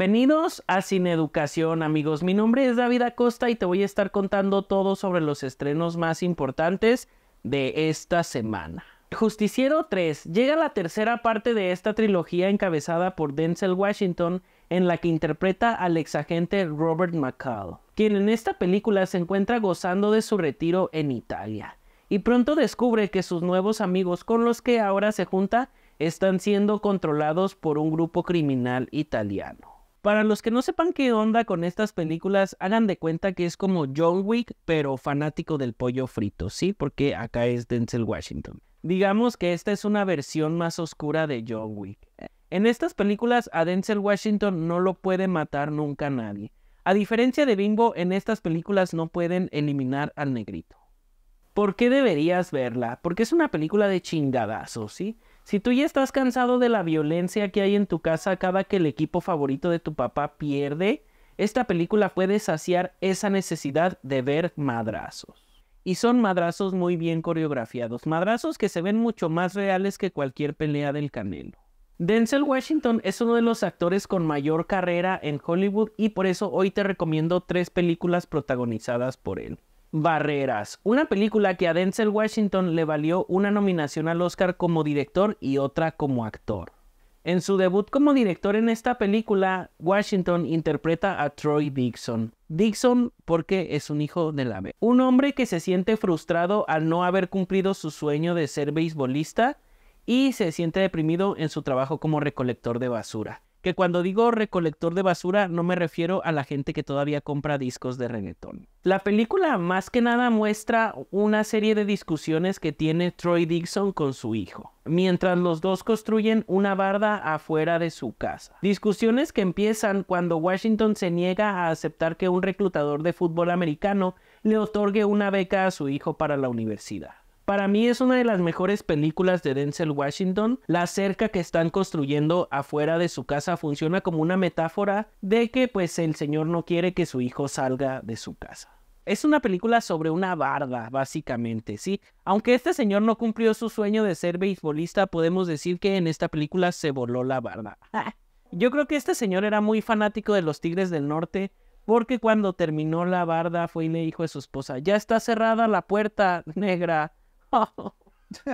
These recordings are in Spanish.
Bienvenidos a Sin Educación, amigos. Mi nombre es David Acosta y te voy a estar contando todo sobre los estrenos más importantes de esta semana. Justiciero 3. Llega la tercera parte de esta trilogía encabezada por Denzel Washington, en la que interpreta al agente Robert McCall, quien en esta película se encuentra gozando de su retiro en Italia. Y pronto descubre que sus nuevos amigos con los que ahora se junta están siendo controlados por un grupo criminal italiano. Para los que no sepan qué onda con estas películas, hagan de cuenta que es como John Wick, pero fanático del pollo frito, ¿sí? Porque acá es Denzel Washington. Digamos que esta es una versión más oscura de John Wick. En estas películas a Denzel Washington no lo puede matar nunca nadie. A diferencia de Bimbo, en estas películas no pueden eliminar al negrito. ¿Por qué deberías verla? Porque es una película de chingadazo, ¿sí? Si tú ya estás cansado de la violencia que hay en tu casa cada que el equipo favorito de tu papá pierde, esta película puede saciar esa necesidad de ver madrazos. Y son madrazos muy bien coreografiados, madrazos que se ven mucho más reales que cualquier pelea del Canelo. Denzel Washington es uno de los actores con mayor carrera en Hollywood y por eso hoy te recomiendo tres películas protagonizadas por él. Barreras, una película que a Denzel Washington le valió una nominación al Oscar como director y otra como actor. En su debut como director en esta película, Washington interpreta a Troy Dixon. Dixon porque es un hijo del ave. Un hombre que se siente frustrado al no haber cumplido su sueño de ser beisbolista y se siente deprimido en su trabajo como recolector de basura. Que cuando digo recolector de basura no me refiero a la gente que todavía compra discos de reggaetón. La película más que nada muestra una serie de discusiones que tiene Troy Dixon con su hijo, mientras los dos construyen una barda afuera de su casa. Discusiones que empiezan cuando Washington se niega a aceptar que un reclutador de fútbol americano le otorgue una beca a su hijo para la universidad. Para mí es una de las mejores películas de Denzel Washington. La cerca que están construyendo afuera de su casa funciona como una metáfora de que pues el señor no quiere que su hijo salga de su casa. Es una película sobre una barda, básicamente, ¿sí? Aunque este señor no cumplió su sueño de ser beisbolista, podemos decir que en esta película se voló la barda. Yo creo que este señor era muy fanático de los Tigres del Norte, porque cuando terminó la barda fue y le dijo a su esposa, ya está cerrada la puerta negra,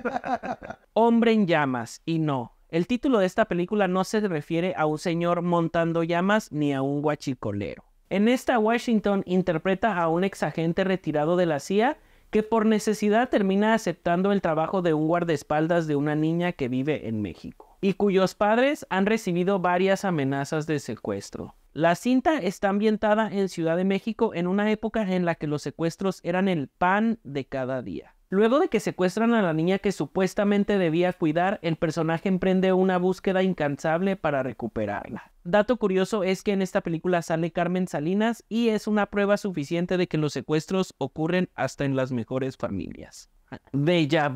Hombre en llamas, y no. El título de esta película no se refiere a un señor montando llamas ni a un guachicolero. En esta Washington interpreta a un ex agente retirado de la CIA que por necesidad termina aceptando el trabajo de un guardaespaldas de una niña que vive en México y cuyos padres han recibido varias amenazas de secuestro. La cinta está ambientada en Ciudad de México en una época en la que los secuestros eran el pan de cada día. Luego de que secuestran a la niña que supuestamente debía cuidar, el personaje emprende una búsqueda incansable para recuperarla. Dato curioso es que en esta película sale Carmen Salinas y es una prueba suficiente de que los secuestros ocurren hasta en las mejores familias. Deja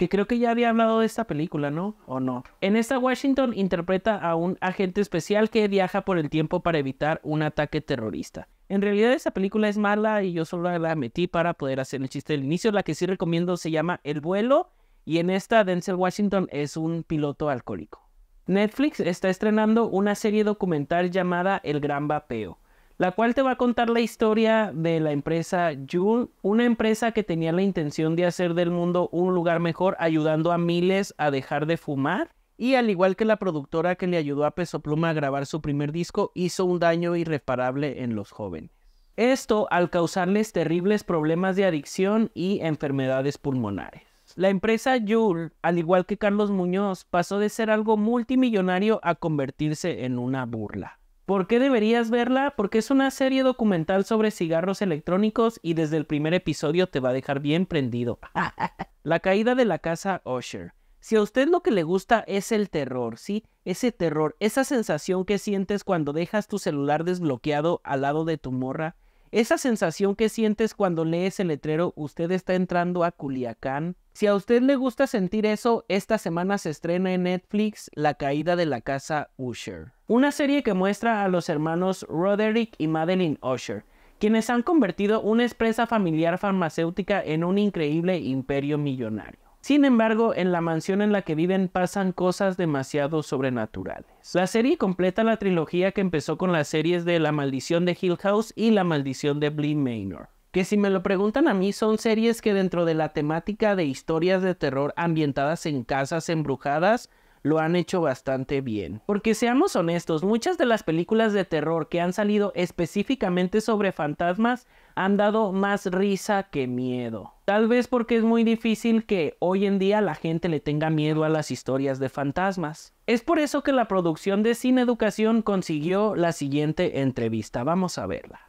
que creo que ya había hablado de esta película, ¿no? ¿O no? En esta Washington interpreta a un agente especial que viaja por el tiempo para evitar un ataque terrorista. En realidad esta película es mala y yo solo la metí para poder hacer el chiste del inicio. La que sí recomiendo se llama El vuelo y en esta Denzel Washington es un piloto alcohólico. Netflix está estrenando una serie documental llamada El Gran Vapeo la cual te va a contar la historia de la empresa Juul, una empresa que tenía la intención de hacer del mundo un lugar mejor ayudando a miles a dejar de fumar. Y al igual que la productora que le ayudó a Peso Pluma a grabar su primer disco, hizo un daño irreparable en los jóvenes. Esto al causarles terribles problemas de adicción y enfermedades pulmonares. La empresa Juul, al igual que Carlos Muñoz, pasó de ser algo multimillonario a convertirse en una burla. ¿Por qué deberías verla? Porque es una serie documental sobre cigarros electrónicos y desde el primer episodio te va a dejar bien prendido. la caída de la casa Usher. Si a usted lo que le gusta es el terror, ¿sí? Ese terror, esa sensación que sientes cuando dejas tu celular desbloqueado al lado de tu morra esa sensación que sientes cuando lees el letrero, usted está entrando a Culiacán. Si a usted le gusta sentir eso, esta semana se estrena en Netflix La caída de la casa Usher. Una serie que muestra a los hermanos Roderick y Madeline Usher, quienes han convertido una empresa familiar farmacéutica en un increíble imperio millonario. Sin embargo, en la mansión en la que viven pasan cosas demasiado sobrenaturales. La serie completa la trilogía que empezó con las series de La maldición de Hill House y La maldición de Bly Manor, que si me lo preguntan a mí son series que dentro de la temática de historias de terror ambientadas en casas embrujadas lo han hecho bastante bien. Porque seamos honestos, muchas de las películas de terror que han salido específicamente sobre fantasmas han dado más risa que miedo. Tal vez porque es muy difícil que hoy en día la gente le tenga miedo a las historias de fantasmas. Es por eso que la producción de Cine Educación consiguió la siguiente entrevista. Vamos a verla.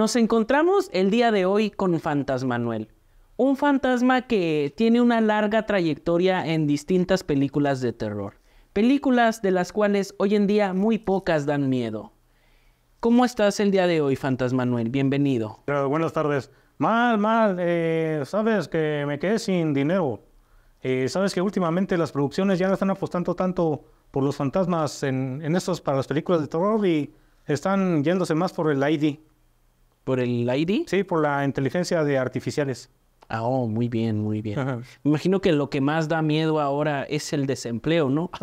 Nos encontramos el día de hoy con Fantas Manuel, un fantasma que tiene una larga trayectoria en distintas películas de terror, películas de las cuales hoy en día muy pocas dan miedo. ¿Cómo estás el día de hoy, Fantas Manuel? Bienvenido. buenas tardes. Mal, mal. Eh, sabes que me quedé sin dinero. Eh, sabes que últimamente las producciones ya no están apostando tanto por los fantasmas en, en estos para las películas de terror y están yéndose más por el ID. ¿Por el ID? Sí, por la inteligencia de artificiales. Ah, oh, muy bien, muy bien. imagino que lo que más da miedo ahora es el desempleo, ¿no?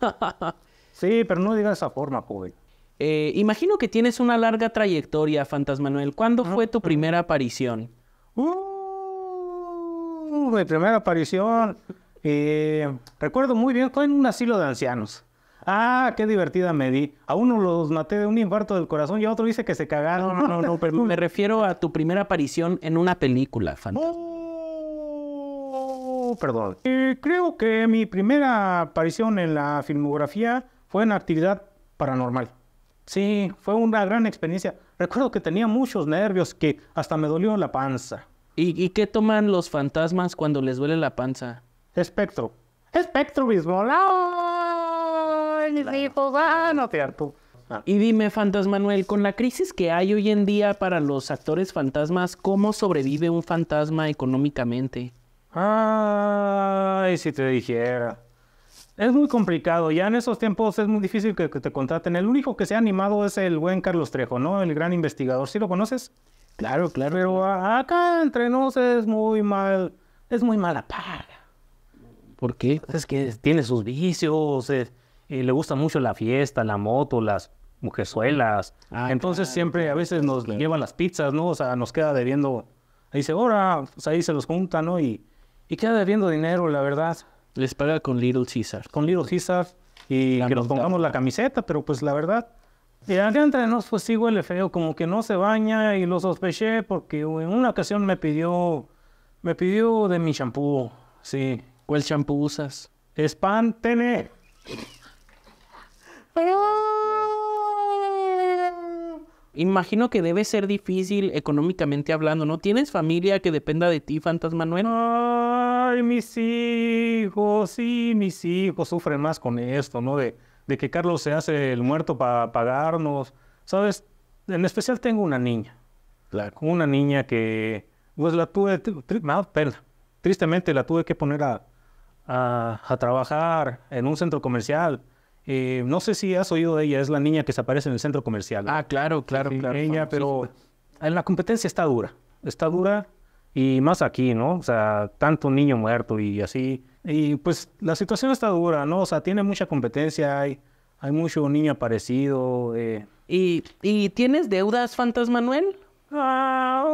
Ah. sí, pero no diga de esa forma, joven. Eh, imagino que tienes una larga trayectoria, Fantas Manuel. ¿Cuándo fue tu primera aparición? Uh, mi primera aparición. Eh, recuerdo muy bien, fue en un asilo de ancianos ah, qué divertida me di. A uno los maté de un infarto del corazón y a otro dice que se cagaron. No, no, no, me refiero a tu primera aparición en una película, fantasma. Oh, perdón. Eh, creo que mi primera aparición en la filmografía fue en actividad paranormal. Sí, fue una gran experiencia. Recuerdo que tenía muchos nervios que hasta me dolió la panza. ¿Y, qué toman los fantasmas cuando les duele la panza? Espectro. Espectro bismolado. ¡Ah! no hijo ah. Y dime, Fantas Manuel, con la crisis que hay hoy en día para los actores fantasmas, ¿cómo sobrevive un fantasma económicamente? Ay, si te dijera. Es muy complicado. Ya en esos tiempos es muy difícil que, te contraten. El único que se ha animado es el buen Carlos Trejo, ¿no? El gran investigador. ¿Sí lo conoces? Claro, claro. Pero acá entre nos es muy mal. Es muy mala paga. ¿Por qué? Es que tiene sus vicios y eh, le gusta mucho la fiesta, la moto, las mujerzuelas. Ah, Entonces siempre a veces nos llevan las pizzas, ¿no? O sea, nos queda debiendo. Ahí se ahora, pues, ahí se los junta, ¿no? Y, y queda debiendo dinero, la verdad. Les paga con Little Caesar. Con Little Caesar y que nos pongamos la camiseta, pero pues la verdad, y acá entre nos pues sí huele feo, como que no se baña y lo sospeché porque en una ocasión me pidió, me pidió de mi shampoo, sí. ¿Cuál shampoo usas? Espántene. Imagino que debe ser difícil económicamente hablando, ¿no? ¿Tienes familia que dependa de ti, Fantasma Noel? Ay, mis hijos, sí, mis hijos sufren más con esto, ¿no? De, que Carlos se hace el muerto para pagarnos. ¿Sabes? En especial tengo una niña. Claro. Una niña que, pues la tuve, tristemente la tuve que poner a, a trabajar en un centro comercial eh, no sé si has oído de ella, es la niña que se aparece en el centro comercial. Ah, claro, claro, claro. Ella, pero la competencia está dura, está dura y más aquí, ¿no? O sea, tanto niño muerto y así. Y pues la situación está dura, ¿no? O sea, tiene mucha competencia, hay, hay mucho niño aparecido. Eh. ¿Y, ¿Y tienes deudas, Fantasma Manuel? Ah,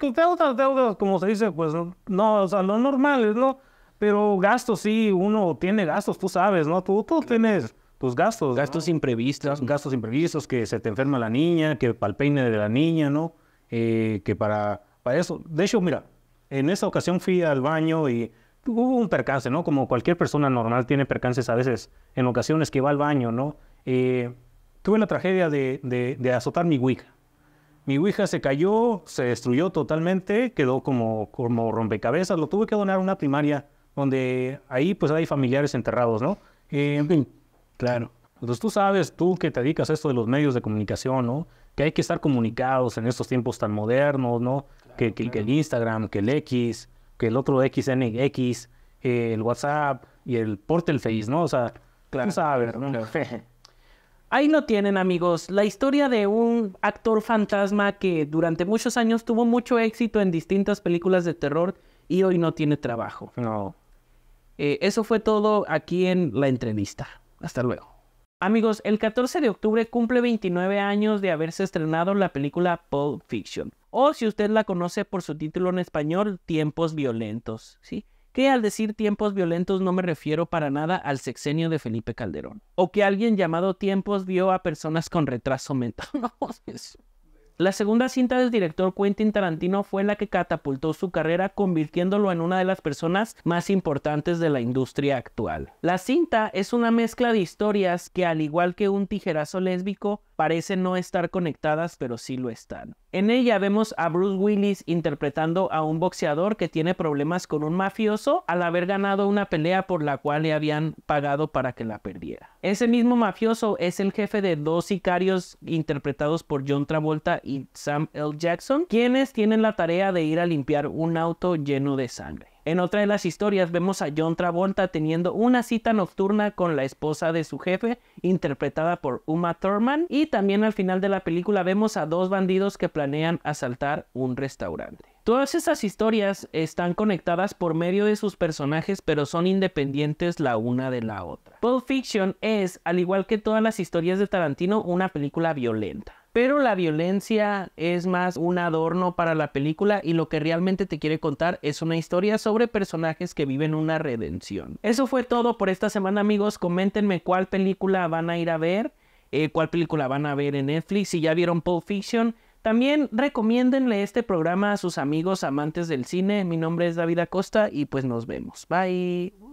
deudas, deudas, como se dice, pues no, o sea, lo normal, ¿no? Pero gastos, sí, uno tiene gastos, tú sabes, ¿no? Tú, tú tienes tus gastos. Gastos imprevistos. Gastos imprevistos, que se te enferma la niña, que para el peine de la niña, ¿no? Eh, que para, para eso. De hecho, mira, en esa ocasión fui al baño y hubo un percance, ¿no? Como cualquier persona normal tiene percances a veces, en ocasiones que va al baño, ¿no? Eh, tuve la tragedia de, azotar mi Ouija. Mi Ouija se cayó, se destruyó totalmente, quedó como, como rompecabezas, lo tuve que donar a una primaria donde ahí pues hay familiares enterrados, ¿no? en eh, fin, claro. Entonces tú sabes, tú que te dedicas a esto de los medios de comunicación, ¿no? Que hay que estar comunicados en estos tiempos tan modernos, ¿no? que, el Instagram, que el X, que el otro XNX, X, eh, el WhatsApp y el Portal Face, ¿no? O sea, claro, tú sabes, Ahí no tienen, amigos, la historia de un actor fantasma que durante muchos años tuvo mucho éxito en distintas películas de terror y hoy no tiene trabajo. No. Eh, eso fue todo aquí en la entrevista. Hasta luego. Amigos, el 14 de octubre cumple 29 años de haberse estrenado la película Pulp Fiction, o si usted la conoce por su título en español, Tiempos Violentos, ¿sí? Que al decir tiempos violentos no me refiero para nada al sexenio de Felipe Calderón, o que alguien llamado tiempos vio a personas con retraso mental. La segunda cinta del director Quentin Tarantino fue la que catapultó su carrera convirtiéndolo en una de las personas más importantes de la industria actual. La cinta es una mezcla de historias que al igual que un tijerazo lésbico parecen no estar conectadas, pero sí lo están. En ella vemos a Bruce Willis interpretando a un boxeador que tiene problemas con un mafioso al haber ganado una pelea por la cual le habían pagado para que la perdiera. Ese mismo mafioso es el jefe de dos sicarios interpretados por John Travolta y Sam L. Jackson, quienes tienen la tarea de ir a limpiar un auto lleno de sangre. En otra de las historias vemos a John Travolta teniendo una cita nocturna con la esposa de su jefe, interpretada por Uma Thurman, y también al final de la película vemos a dos bandidos que planean asaltar un restaurante. Todas esas historias están conectadas por medio de sus personajes, pero son independientes la una de la otra. Pulp Fiction es, al igual que todas las historias de Tarantino, una película violenta pero la violencia es más un adorno para la película y lo que realmente te quiere contar es una historia sobre personajes que viven una redención. Eso fue todo por esta semana amigos, coméntenme cuál película van a ir a ver, eh, cuál película van a ver en Netflix, si ya vieron Pulp Fiction. También recomiéndenle este programa a sus amigos amantes del cine. Mi nombre es David Acosta y pues nos vemos. Bye.